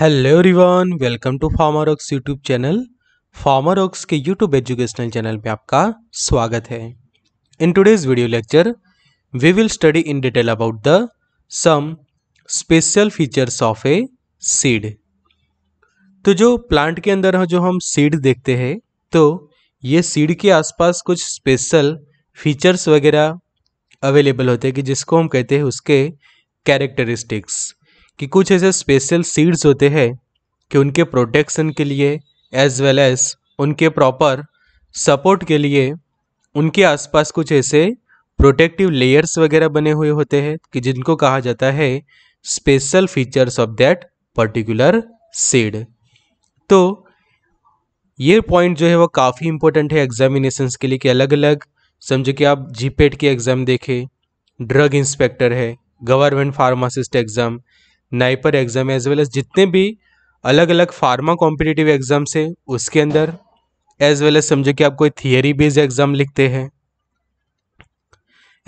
Hello everyone welcome to Pharmarox YouTube channel Pharmarox के YouTube educational channel पे आपका स्वागत है in today's video lecture we will study in detail about the some special features of a seed तो जो plant के अंदर जो हम सीड देखते हैं तो ये सीड के आसपास कुछ स्पेशल फीचर्स वगैरह अवेलेबल होते हैं कि जिसको हम कहते हैं उसके कैरेक्टरिस्टिक्स कि कुछ ऐसे स्पेशल सीड्स होते हैं कि उनके प्रोटेक्शन के लिए एज वेल एज उनके प्रॉपर सपोर्ट के लिए उनके आसपास कुछ ऐसे प्रोटेक्टिव लेयर्स वगैरह बने हुए होते हैं कि जिनको कहा जाता है special features of that particular seed तो ये पॉइंट जो है वो काफ़ी इंपॉर्टेंट है एग्जामिनेशंस के लिए कि अलग अलग समझो कि आप जीपेट के एग्ज़ाम देखें ड्रग इंस्पेक्टर है government pharmacist exam NIPER exam as well as जितने भी अलग अलग फार्मा कॉम्पिटिटिव एग्ज़ाम्स है उसके अंदर एज वेल एज समझो कि आप कोई थियरी बेस्ड एग्ज़ाम लिखते हैं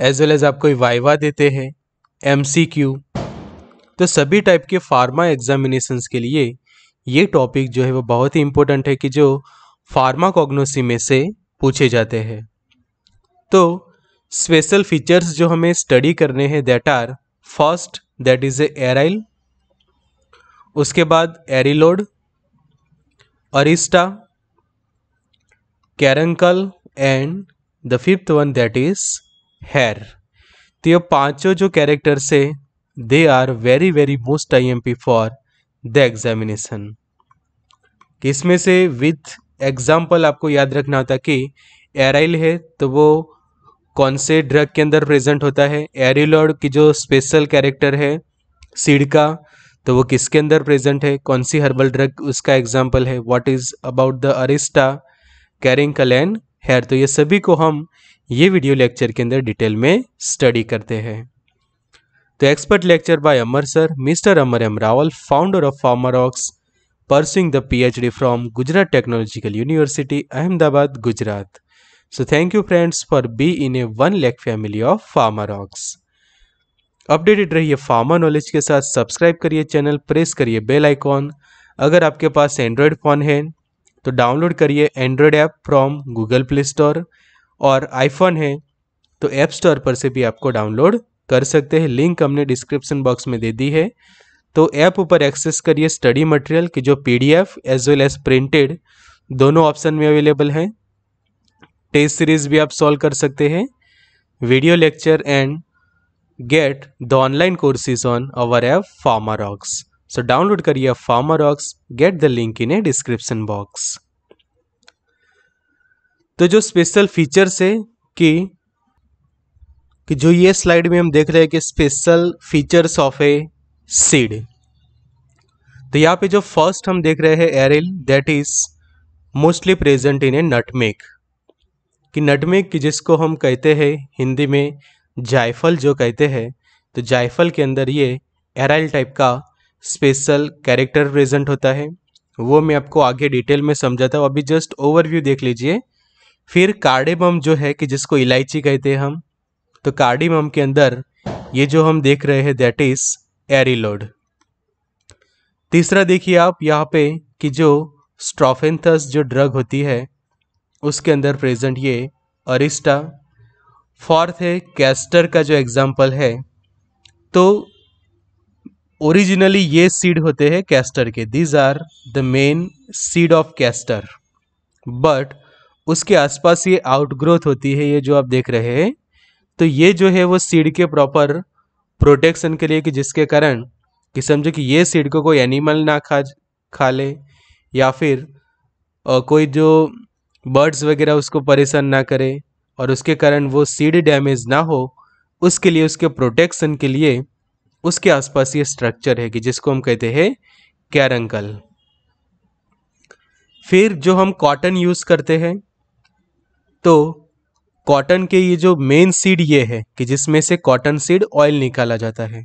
एज वेल एज आप कोई वाइवा देते हैं एम तो सभी टाइप के फार्मा एग्जामिनेशंस के लिए ये टॉपिक जो है वो बहुत ही इम्पोर्टेंट है कि जो फार्मा कॉग्नोसी में से पूछे जाते हैं तो स्पेशल फीचर्स जो हमें स्टडी करने हैं that are first that is a aril उसके बाद arillode arista caruncle and the fifth one that is hair तो ये पांचों जो कैरेक्टर्स है they are very very most I M P for the examination इसमें से विथ एग्जाम्पल आपको याद रखना होता कि एराइल है तो वो कौन से ड्रग के अंदर प्रेजेंट होता है एरिलोड की जो स्पेशल कैरेक्टर है सीड का तो वो किसके अंदर प्रेजेंट है कौन सी हर्बल ड्रग उसका एग्जाम्पल है what is about the arista caruncle and hair तो ये सभी को हम ये वीडियो लेक्चर के अंदर डिटेल में स्टडी करते हैं तो expert lecture by Amar sir Mister Amar M Rawal founder of Pharmarox H D from Gujarat Technological University Ahmedabad Gujarat so thank you friends for being a one one family of Pharmarox updated रहिए pharma knowledge के साथ subscribe करिए channel press करिए bell icon अगर आपके पास Android phone है तो डाउनलोड करिए Android app from Google Play Store और आईफोन है तो ऐप स्टोर पर से भी आपको डाउनलोड कर सकते हैं लिंक हमने डिस्क्रिप्शन बॉक्स में दे दी है तो ऐप ऊपर एक्सेस करिए स्टडी मटेरियल की जो P D F as well as printed दोनों ऑप्शन में अवेलेबल हैं टेस्ट सीरीज भी आप सॉल्व कर सकते हैं video lecture and get the online courses on our app PharmaRox. So download करिए PharmaRox, get the link in a description box. तो जो स्पेशल फीचर्स है कि कि जो ये स्लाइड में हम देख रहे हैं कि special features of a seed तो यहाँ पे जो फर्स्ट हम देख रहे हैं aril that is mostly present in a nutmeg कि नटमेक जिसको हम कहते हैं हिंदी में जायफल जो कहते हैं तो जायफल के अंदर ये एराइल टाइप का स्पेशल कैरेक्टर प्रेजेंट होता है वो मैं आपको आगे डिटेल में समझाता हूँ अभी जस्ट ओवरव्यू देख लीजिए फिर कार्डेमम जो है कि जिसको इलायची कहते हैं हम तो कार्डेमम के अंदर ये जो हम देख रहे हैं दैट इज एरिलोड तीसरा देखिए आप यहाँ पे कि जो स्ट्रॉफेंथस जो ड्रग होती है उसके अंदर प्रेजेंट ये अरिस्टा फोर्थ है कैस्टर का जो एग्जाम्पल है तो ओरिजिनली ये सीड होते हैं कैस्टर के these are the main seed of castor but उसके आसपास ये आउटग्रोथ होती है ये जो आप देख रहे हैं तो ये जो है वो सीड के प्रॉपर प्रोटेक्शन के लिए कि जिसके कारण कि समझो कि ये सीड को कोई एनिमल ना खा खा ले या फिर कोई जो बर्ड्स वगैरह उसको परेशान ना करे और उसके कारण वो सीड डैमेज ना हो उसके लिए उसके प्रोटेक्शन के लिए उसके आसपास ये स्ट्रक्चर है कि जिसको हम कहते हैं कैरंकल फिर जो हम कॉटन यूज़ करते हैं तो कॉटन के ये जो मेन सीड ये है कि जिसमें से कॉटन सीड ऑयल निकाला जाता है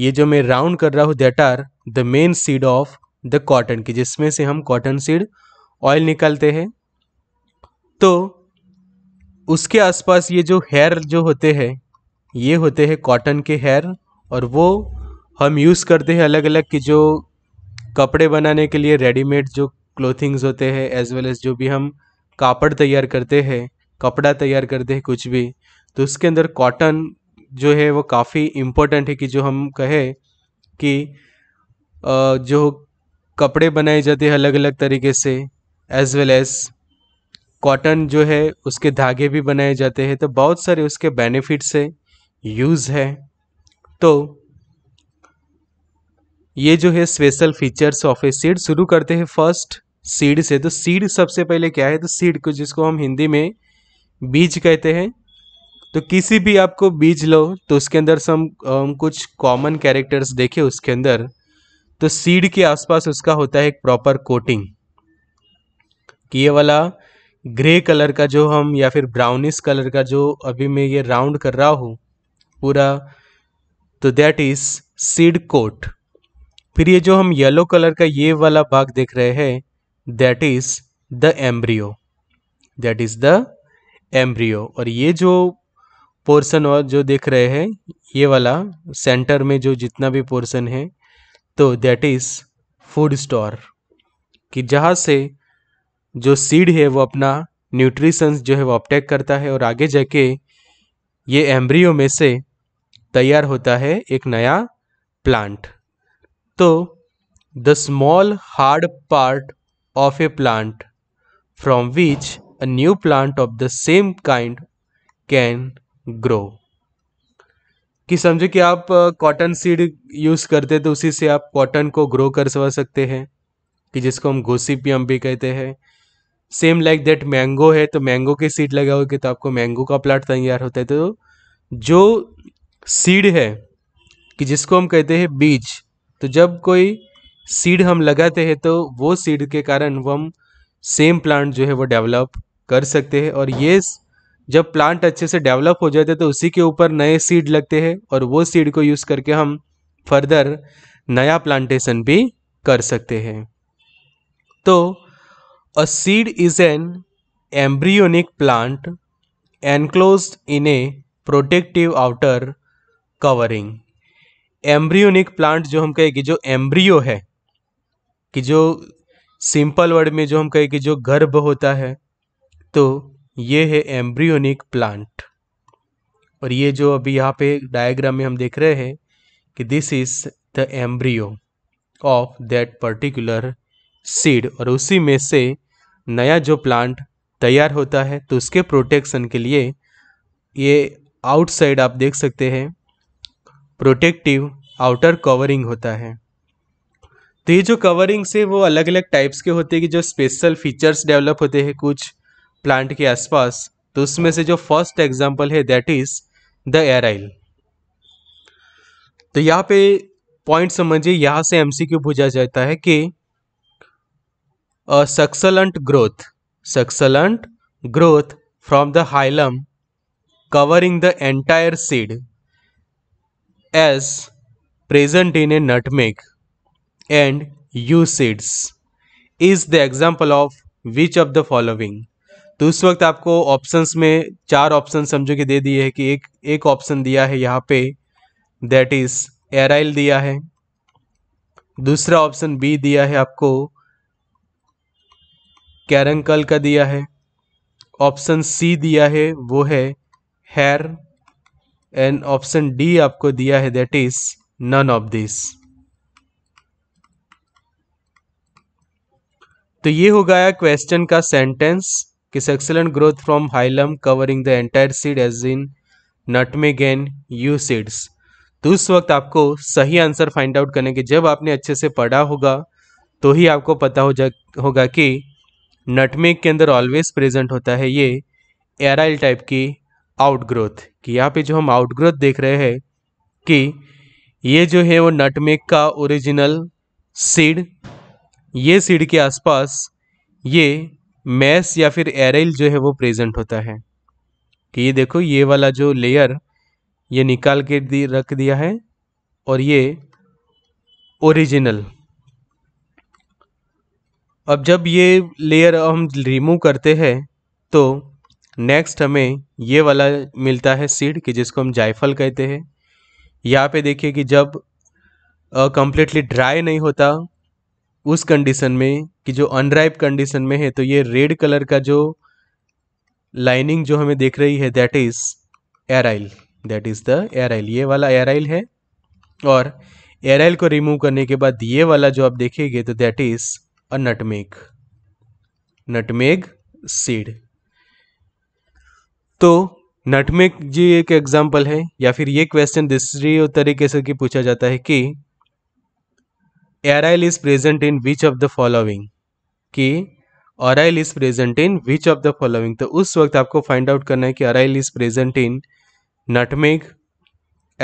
ये जो मैं राउंड कर रहा हूं that are the main seed of the cotton की जिसमें से हम कॉटन सीड ऑयल निकालते हैं तो उसके आसपास ये जो हेयर जो होते हैं ये होते हैं कॉटन के हेयर और वो हम यूज़ करते हैं अलग अलग के जो कपड़े बनाने के लिए रेडीमेड जो क्लोथिंग्स होते हैं एज वेल एज जो भी हम कापड़ तैयार करते हैं कपड़ा तैयार करते हैं कुछ भी तो उसके अंदर कॉटन जो है वो काफ़ी इम्पोर्टेंट है कि जो हम कहें कि जो कपड़े बनाए जाते हैं अलग अलग तरीके से एज वेल एज़ कॉटन जो है उसके धागे भी बनाए जाते हैं तो बहुत सारे उसके बेनिफिट्स है यूज़ है तो ये जो है special features of a seed शुरू करते हैं फर्स्ट सीड से तो सीड सबसे पहले क्या है तो सीड को जिसको हम हिंदी में बीज कहते हैं तो किसी भी आपको बीज लो तो उसके अंदर सम कुछ कॉमन कैरेक्टर्स देखे उसके अंदर तो सीड के आसपास उसका होता है एक प्रॉपर कोटिंग कि ये वाला ग्रे कलर का जो हम या फिर ब्राउनिश कलर का जो अभी मैं ये राउंड कर रहा हूँ पूरा तो दैट इज सीड कोट फिर ये जो हम येलो कलर का ये वाला भाग देख रहे हैं that is the embryo that is the embryo और ये जो पोर्शन और जो देख रहे हैं ये वाला सेंटर में जो जितना भी पोर्शन है तो दैट इज फूड स्टोर कि जहाँ से जो सीड है वो अपना न्यूट्रिशंस जो है वो अपटेक करता है और आगे जाके ये एम्ब्रियो में से तैयार होता है एक नया प्लांट तो the small hard part of a plant from which a new plant of the same kind can grow कि समझो कि आप कॉटन सीड यूज़ करते तो उसी से आप कॉटन को ग्रो कर सवा सकते हैं कि जिसको हम गोसिपियम भी कहते हैं सेम लाइक दैट मैंगो है तो मैंगो के सीड लगाओगे तो आपको मैंगो का प्लाट तैयार होता है तो जो सीड है कि जिसको हम कहते हैं बीज तो जब कोई सीड हम लगाते हैं तो वो सीड के कारण वो हम सेम प्लांट जो है वो डेवलप कर सकते हैं और ये जब प्लांट अच्छे से डेवलप हो जाते हैं तो उसी के ऊपर नए सीड लगते हैं और वो सीड को यूज़ करके हम फर्दर नया प्लांटेशन भी कर सकते हैं तो A seed is an embryonic plant enclosed in a protective outer covering. Embryonic plant जो हम कहें कि जो embryo है कि जो simple word में जो हम कहें कि जो गर्भ होता है तो ये है embryonic plant. और ये जो अभी यहाँ पे डायग्राम में हम देख रहे हैं कि this is the embryo of that particular seed और उसी में से नया जो प्लांट तैयार होता है तो उसके प्रोटेक्शन के लिए ये आउटसाइड आप देख सकते हैं प्रोटेक्टिव आउटर कवरिंग होता है तो ये जो कवरिंग्स है वो अलग अलग टाइप्स के होते हैं कि जो स्पेशल फीचर्स डेवलप होते हैं कुछ प्लांट के आसपास तो उसमें से जो फर्स्ट एग्जांपल है दैट इज़ द एराइल तो यहाँ पे पॉइंट समझिए यहाँ से एमसीक्यू पूछा जाता है कि a succulent growth succulent growth from the hilum covering the entire seed as present in a nutmeg and yew seeds is the example of which of the following तो उस वक्त आपको ऑप्शंस में चार ऑप्शन समझो कि दे दिए है कि एक एक ऑप्शन दिया है यहाँ पे दैट इज एराइल दिया है दूसरा ऑप्शन बी दिया है आपको कैरंकल का दिया है ऑप्शन सी दिया है वो है हेयर एंड ऑप्शन डी आपको दिया है that is none of this तो ये हो गया क्वेश्चन का सेंटेंस किस excellent growth from hilum covering the entire seed as in nutmeg गेन यू सीड्स तो उस वक्त आपको सही आंसर फाइंड आउट करने के जब आपने अच्छे से पढ़ा होगा तो ही आपको पता हो जा होगा कि नटमेक के अंदर ऑलवेज प्रेजेंट होता है ये एराइल टाइप की आउटग्रोथ कि यहाँ पे जो हम आउटग्रोथ देख रहे हैं कि ये जो है वो नटमेक का ओरिजिनल सीड ये सीड के आसपास ये मैस या फिर एराइल जो है वो प्रेजेंट होता है कि ये देखो ये वाला जो लेयर ये निकाल के दी रख दिया है और ये ओरिजिनल अब जब ये लेयर हम रिमूव करते हैं तो नेक्स्ट हमें ये वाला मिलता है सीड कि जिसको हम जायफल कहते हैं यहाँ पे देखिए कि जब कम्प्लीटली uh, ड्राई नहीं होता उस कंडीशन में कि जो अनराइप कंडीशन में है तो ये रेड कलर का जो लाइनिंग जो हमें देख रही है that is aril that is the aril ये वाला एराइल है और एराइल को रिमूव करने के बाद ये वाला जो आप देखेंगे तो that is a nutmeg nutmeg seed तो नटमेग जी एक एग्जाम्पल है या फिर ये क्वेश्चन दूसरी तरीके से पूछा जाता है कि aril is present in which of the following कि aril is present in which of the following तो उस वक्त आपको फाइंड आउट करना है कि aril is present in nutmeg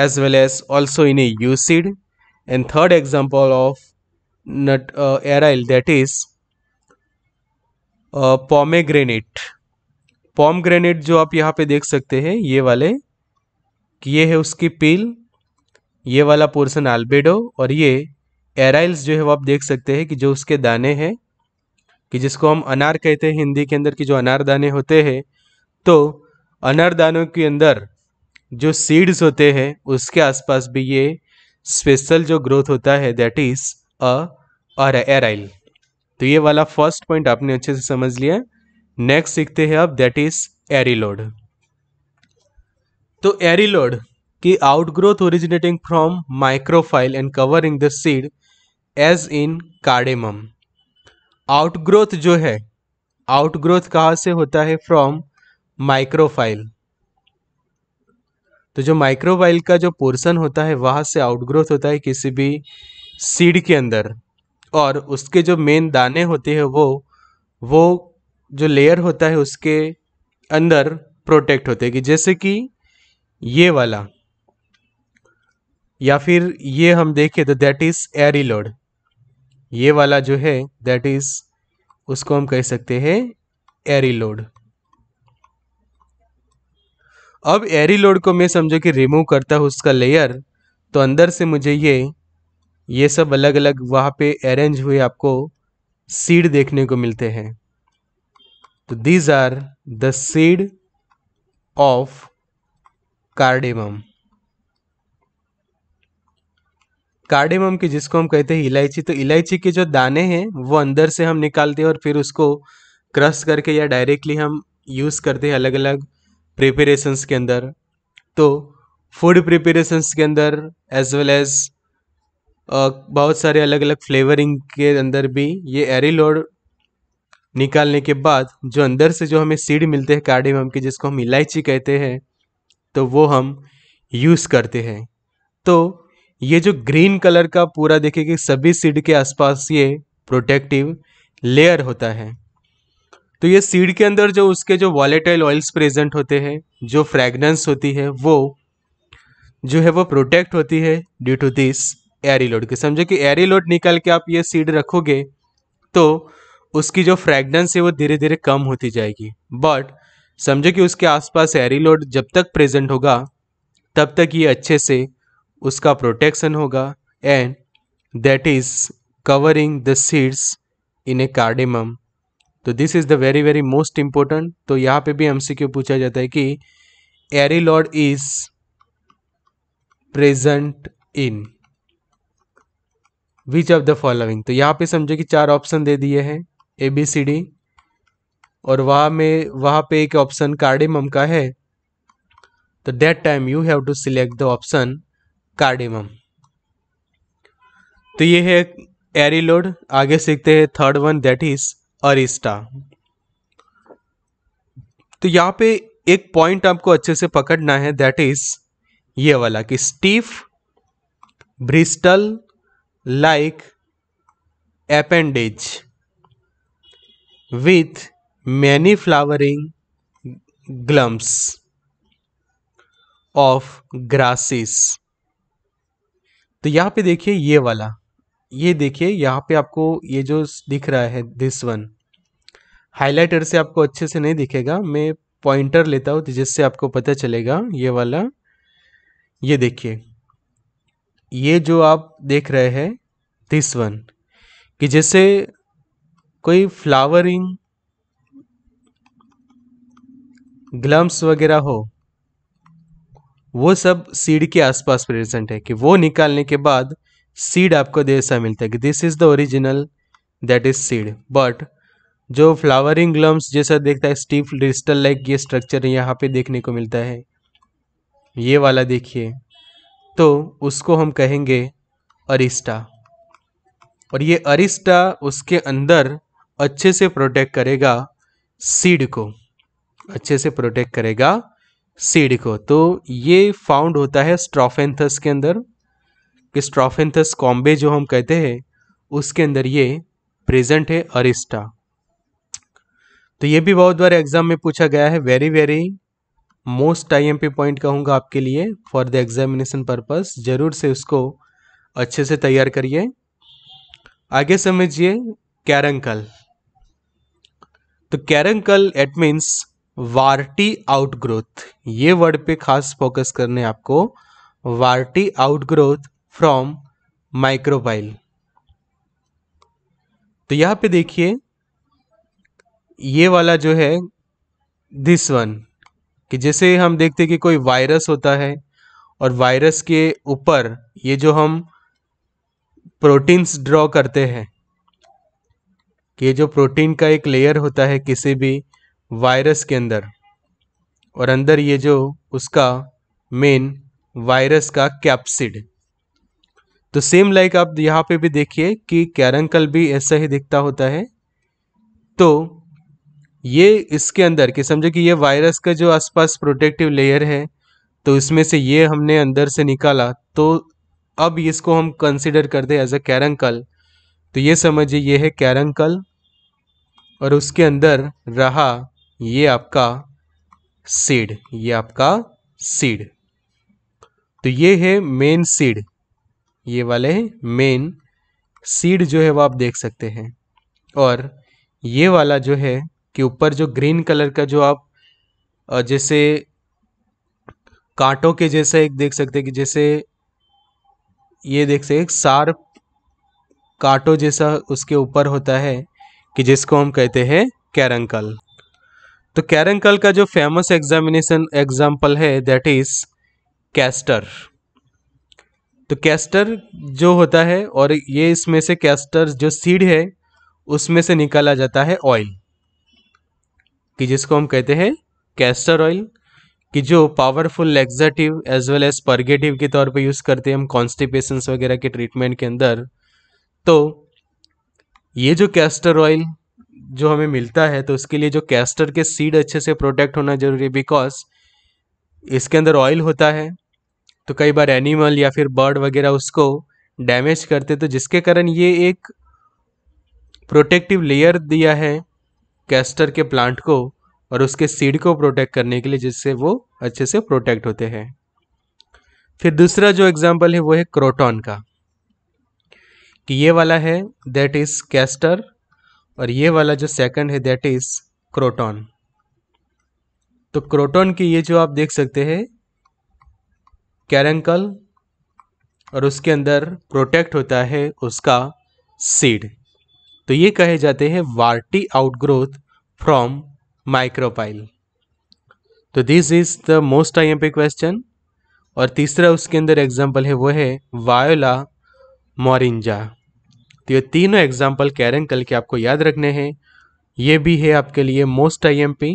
as well as also in a yew seed and third example of nut uh, aryl that is pom uh, pomegranate जो आप यहाँ पे देख सकते हैं ये वाले ये है उसकी पील ये वाला पोर्सन आल्बेडो और ये एराइल्स जो है वो आप देख सकते हैं कि जो उसके दाने हैं कि जिसको हम अनार कहते हैं हिंदी के अंदर कि जो अनार दाने होते हैं तो अनार दानों के अंदर जो सीड्स होते हैं उसके आसपास भी ये स्पेशल जो ग्रोथ होता है दैट इज़ अ एराइल तो ये वाला फर्स्ट पॉइंट आपने अच्छे से समझ लिया नेक्स्ट सीखते हैं अब दैट इज एरिलोड तो एरिलोड की outgrowth originating from micropyle and covering the seed as in cardamom outgrowth जो है आउटग्रोथ कहाँ से होता है फ्रॉम माइक्रोफाइल तो जो माइक्रोफाइल का जो पोर्शन होता है वहां से आउटग्रोथ होता है किसी भी सीड के अंदर और उसके जो मेन दाने होते हैं वो वो जो लेयर होता है उसके अंदर प्रोटेक्ट होते हैं कि जैसे कि ये वाला या फिर ये हम देखें तो दैट इज़ एरी लोड ये वाला जो है दैट इज़ उसको हम कह सकते हैं एरी लोड अब एरी लोड को मैं समझो कि रिमूव करता हूँ उसका लेयर तो अंदर से मुझे ये ये सब अलग अलग वहाँ पे अरेंज हुए आपको सीड देखने को मिलते हैं तो these are the seed of cardamom cardamom के जिसको हम कहते हैं इलायची तो इलायची के जो दाने हैं वो अंदर से हम निकालते हैं और फिर उसको क्रश करके या डायरेक्टली हम यूज़ करते हैं अलग अलग प्रिपरेशंस के अंदर तो फूड प्रिपरेशंस के अंदर एज वेल एज बहुत सारे अलग अलग फ्लेवरिंग के अंदर भी ये एरी लोड निकालने के बाद जो अंदर से जो हमें सीड मिलते हैं कार्डिमम के जिसको हम इलायची कहते हैं तो वो हम यूज़ करते हैं तो ये जो ग्रीन कलर का पूरा देखिए कि सभी सीड के आसपास ये प्रोटेक्टिव लेयर होता है तो ये सीड के अंदर जो उसके जो वॉलेटाइल ऑयल्स प्रेजेंट होते हैं जो फ्रेगनेंस होती है वो जो है वो प्रोटेक्ट होती है due to this arillode के समझो कि एरी लोड निकाल के आप ये सीड रखोगे तो उसकी जो फ्रैगनेंस है वो धीरे धीरे कम होती जाएगी बट समझो कि उसके आसपास एरी लोड जब तक प्रेजेंट होगा तब तक ये अच्छे से उसका प्रोटेक्शन होगा and that is covering the seeds in a cardamom तो this is the very very most important तो यहाँ पे भी हमसे क्यों पूछा जाता है कि arillode is present in which of the following तो यहाँ पे समझो कि चार ऑप्शन दे दिए हैं ए बी सी डी और वहाँ में वहाँ पे एक ऑप्शन कार्डिमम का है तो that time you have to select the option cardamom तो ये है एरीलोड आगे सीखते हैं third one that is arista तो यहाँ पे एक पॉइंट आपको अच्छे से पकड़ना है दैट इज ये वाला कि stiff bristle like appendage with many flowering glumes of grasses तो यहां पे देखिए ये वाला ये देखिए यहां पे आपको ये जो दिख रहा है दिस वन हाईलाइटर से आपको अच्छे से नहीं दिखेगा मैं पॉइंटर लेता हूं जिससे आपको पता चलेगा ये वाला ये देखिए ये जो आप देख रहे हैं दिस वन कि जैसे कोई फ्लावरिंग ग्लम्स वगैरह हो वो सब सीड के आसपास प्रेजेंट है कि वो निकालने के बाद सीड आपको जैसा मिलता है कि this is the original that is seed but जो फ्लावरिंग ग्लम्स जैसा देखता है स्टीफ डिस्टल लाइक ये स्ट्रक्चर यहाँ पे देखने को मिलता है ये वाला देखिए तो उसको हम कहेंगे अरिस्टा और ये अरिस्टा उसके अंदर अच्छे से प्रोटेक्ट करेगा सीड को अच्छे से प्रोटेक्ट करेगा सीड को तो ये फाउंड होता है स्ट्रॉफेंथस के अंदर कि स्ट्रॉफेंथस कॉम्बे जो हम कहते हैं उसके अंदर ये प्रेजेंट है अरिस्टा तो ये भी बहुत बार एग्जाम में पूछा गया है very very most I M P point कहूँगा आपके लिए फॉर द एग्जामिनेशन पर्पस ज़रूर से उसको अच्छे से तैयार करिए आगे समझिए कैरंकल तो caruncle at means warty outgrowth ये वर्ड पे खास फोकस करने आपको वार्टी आउटग्रोथ फ्रॉम माइक्रोबाइल तो यहां पे देखिए ये वाला जो है दिस वन कि जैसे हम देखते हैं कि कोई वायरस होता है और वायरस के ऊपर ये जो हम प्रोटीन्स ड्रॉ करते हैं कि ये जो प्रोटीन का एक लेयर होता है किसी भी वायरस के अंदर और अंदर ये जो उसका मेन वायरस का कैप्सिड तो सेम लाइक आप यहाँ पे भी देखिए कि कैरंकल भी ऐसा ही दिखता होता है तो ये इसके अंदर कि समझो कि ये वायरस का जो आसपास प्रोटेक्टिव लेयर है तो इसमें से ये हमने अंदर से निकाला तो अब इसको हम कंसिडर कर दें एज अ कैरंकल तो ये समझिए ये है कैरंकल और उसके अंदर रहा ये आपका सीड ये आपका सीड तो ये है मेन सीड ये वाले मेन सीड जो है वो आप देख सकते हैं और ये वाला जो है कि ऊपर जो ग्रीन कलर का जो आप जैसे कांटों के जैसा एक देख सकते हैं कि जैसे ये देख सकते सार सार्प कांटों जैसा उसके ऊपर होता है कि जिसको हम कहते हैं कैरंकल तो कैरंकल का जो फेमस एग्जामिनेशन एग्जाम्पल है दैट इज कैस्टर तो कैस्टर जो होता है और ये इसमें से कैस्टर जो सीड है उसमें से निकाला जाता है ऑयल कि जिसको हम कहते हैं कैस्टर ऑयल कि जो powerful laxative as well as purgative के तौर पे यूज़ करते हैं हम कॉन्स्टिपेशन वगैरह के ट्रीटमेंट के अंदर तो ये जो कैस्टर ऑयल जो हमें मिलता है तो उसके लिए जो कैस्टर के सीड अच्छे से प्रोटेक्ट होना जरूरी है बिकॉज इसके अंदर ऑयल होता है तो कई बार एनिमल या फिर बर्ड वगैरह उसको डैमेज करते तो जिसके कारण ये एक प्रोटेक्टिव लेयर दिया है कैस्टर के प्लांट को और उसके सीड को प्रोटेक्ट करने के लिए जिससे वो अच्छे से प्रोटेक्ट होते हैं फिर दूसरा जो एग्जाम्पल है वो है क्रोटॉन का कि ये वाला है दैट इज कैस्टर और ये वाला जो सेकंड है दैट इज क्रोटॉन तो क्रोटॉन की ये जो आप देख सकते हैं कैरेंकल और उसके अंदर प्रोटेक्ट होता है उसका सीड तो ये कहे जाते हैं वार्टी आउटग्रोथ फ्रॉम माइक्रोपाइल तो this is the most I M P question और तीसरा उसके अंदर एग्जाम्पल है वो है वायोला मोरिंजा तो ये तीनों एग्जाम्पल कैरन कल के आपको याद रखने हैं ये भी है आपके लिए most I M P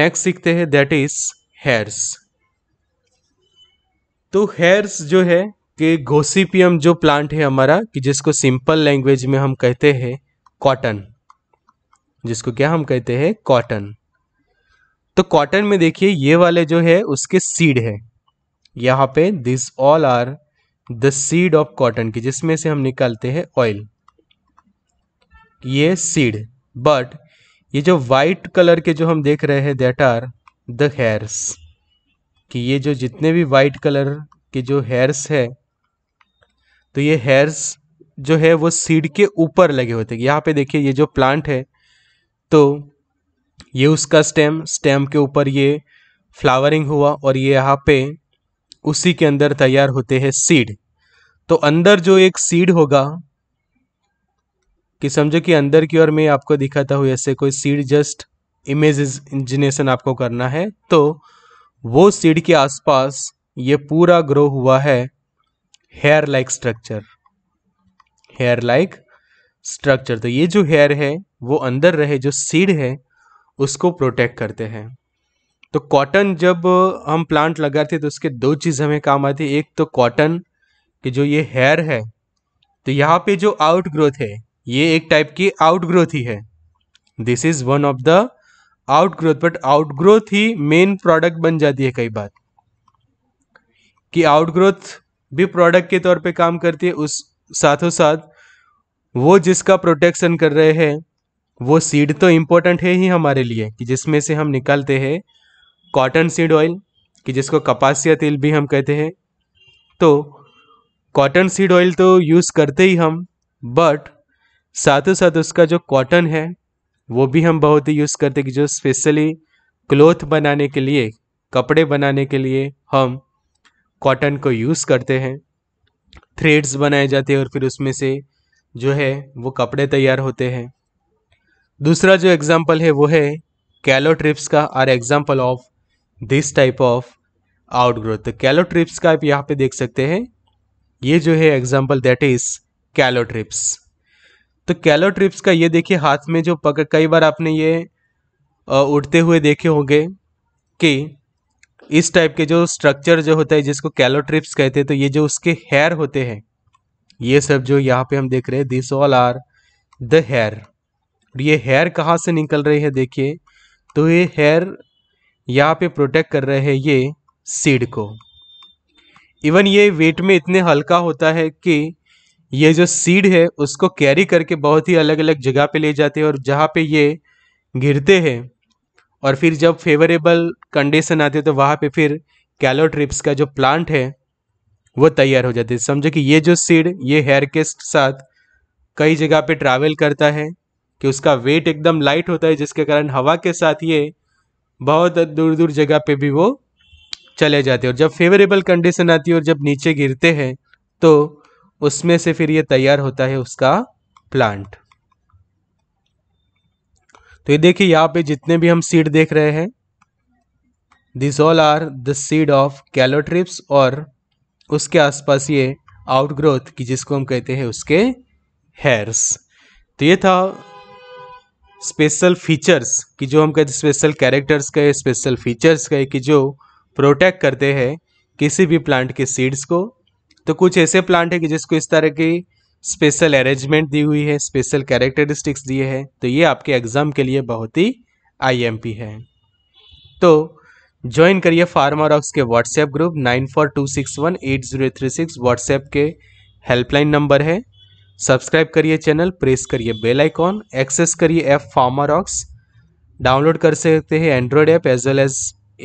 next सीखते हैं दैट इज हेयर्स तो हेयर्स जो है कि गोसिपियम जो प्लांट है हमारा कि जिसको सिंपल लैंग्वेज में हम कहते हैं कॉटन जिसको क्या हम कहते हैं कॉटन तो कॉटन में देखिए ये वाले जो है उसके सीड है यहाँ पे this all are the seed of cotton की जिसमें से हम निकालते हैं ऑयल ये सीड बट ये जो वाइट कलर के जो हम देख रहे हैं दैट आर द हेयर्स कि ये जो जितने भी वाइट कलर के जो हेयर्स है तो ये हेयर्स जो है वो सीड के ऊपर लगे होते हैं यहाँ पे देखिए ये जो प्लांट है तो ये उसका स्टेम स्टेम के ऊपर ये फ्लावरिंग हुआ और ये यहाँ पे उसी के अंदर तैयार होते हैं सीड तो अंदर जो एक सीड होगा कि समझो कि अंदर की ओर मैं आपको दिखाता हूँ ऐसे कोई सीड जस्ट इमेज इंजिनेशन आपको करना है तो वो सीड के आसपास ये पूरा ग्रो हुआ है hair like structure hair like structure तो ये जो हेयर है वो अंदर रहे जो सीड है उसको प्रोटेक्ट करते हैं तो कॉटन जब हम प्लांट लगाते तो उसके दो चीज़ हमें काम आती है एक तो कॉटन कि जो ये हेयर है तो यहाँ पे जो आउट ग्रोथ है ये एक टाइप की आउट ग्रोथ ही है this is one of the outgrowth but outgrowth ही मेन प्रोडक्ट बन जाती है कई बार कि आउट ग्रोथ भी प्रोडक्ट के तौर पे काम करती है उस साथों साथ वो जिसका प्रोटेक्शन कर रहे हैं वो सीड तो इम्पोर्टेंट है ही हमारे लिए कि जिसमें से हम निकालते हैं कॉटन सीड ऑयल कि जिसको कपासिया तेल भी हम कहते हैं तो कॉटन सीड ऑयल तो यूज़ करते ही हम बट साथों साथ उसका जो कॉटन है वो भी हम बहुत ही यूज़ करते कि जो स्पेशली क्लोथ बनाने के लिए कपड़े बनाने के लिए हम कॉटन को यूज़ करते हैं थ्रेड्स बनाए जाते हैं और फिर उसमें से जो है वो कपड़े तैयार होते हैं दूसरा जो एग्ज़ाम्पल है वो है कैलो ट्रिप्स का are example of this type of outgrowth तो कैलो ट्रिप्स का आप यहाँ पे देख सकते हैं ये जो है example that is calotropis तो कैलो ट्रिप्स का ये देखिए हाथ में जो पकड़ कई बार आपने ये उड़ते हुए देखे होंगे कि इस टाइप के जो स्ट्रक्चर जो होता है जिसको कैलोट्रिप्स कहते हैं तो ये जो उसके हेयर होते हैं ये सब जो यहाँ पे हम देख रहे हैं this all are the hair ये हेयर कहाँ से निकल रही है देखिए तो ये हेयर यहाँ पे प्रोटेक्ट कर रहे हैं ये सीड को इवन ये वेट में इतने हल्का होता है कि ये जो सीड है उसको कैरी करके बहुत ही अलग अलग जगह पे ले जाते हैं और जहाँ पे ये गिरते हैं और फिर जब फेवरेबल कंडीशन आती है तो वहाँ पे फिर कैलो ट्रिप्स का जो प्लांट है वो तैयार हो जाती है समझो कि ये जो सीड ये हेयर के साथ कई जगह पे ट्रैवल करता है कि उसका वेट एकदम लाइट होता है जिसके कारण हवा के साथ ये बहुत दूर दूर जगह पे भी वो चले जाते हैं और जब फेवरेबल कंडीशन आती है और जब नीचे गिरते हैं तो उसमें से फिर ये तैयार होता है उसका प्लांट तो ये देखिए यहाँ पे जितने भी हम सीड देख रहे हैं this all are the seed of calotropis और उसके आसपास ये आउटग्रोथ की जिसको हम कहते हैं उसके हेयर्स तो ये था स्पेशल फीचर्स कि जो हम कहते स्पेशल कैरेक्टर्स कहे स्पेशल फीचर्स कहे कि जो प्रोटेक्ट करते हैं किसी भी प्लांट के सीड्स को तो कुछ ऐसे प्लांट है कि जिसको इस तरह की स्पेशल अरेंजमेंट दी हुई है स्पेशल कैरेक्टरिस्टिक्स दिए हैं तो ये आपके एग्ज़ाम के लिए बहुत ही आईएमपी है तो ज्वाइन करिए फार्मारॉक्स के WhatsApp group nine four two six one eight zero three six WhatsApp के हेल्पलाइन नंबर है सब्सक्राइब करिए चैनल प्रेस करिए बेल आइकॉन एक्सेस करिए ऐप फार्मारॉक्स डाउनलोड कर सकते हैं Android app as well as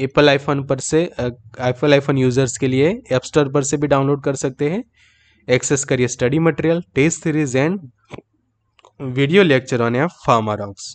Apple iPhone पर से एप्पल आईफोन यूज़र्स के लिए ऐप स्टोर पर से भी डाउनलोड कर सकते हैं एक्सेस करिए study material test series and video lecture on a pharma house